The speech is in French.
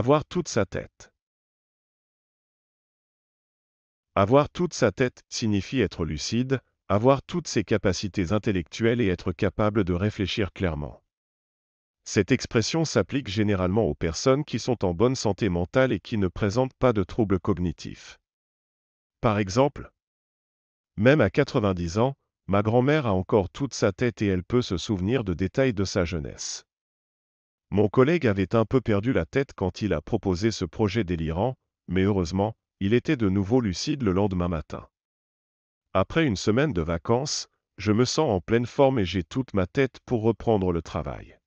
Avoir toute sa tête. Avoir toute sa tête signifie être lucide, avoir toutes ses capacités intellectuelles et être capable de réfléchir clairement. Cette expression s'applique généralement aux personnes qui sont en bonne santé mentale et qui ne présentent pas de troubles cognitifs. Par exemple, même à 90 ans, ma grand-mère a encore toute sa tête et elle peut se souvenir de détails de sa jeunesse. Mon collègue avait un peu perdu la tête quand il a proposé ce projet délirant, mais heureusement, il était de nouveau lucide le lendemain matin. Après une semaine de vacances, je me sens en pleine forme et j'ai toute ma tête pour reprendre le travail.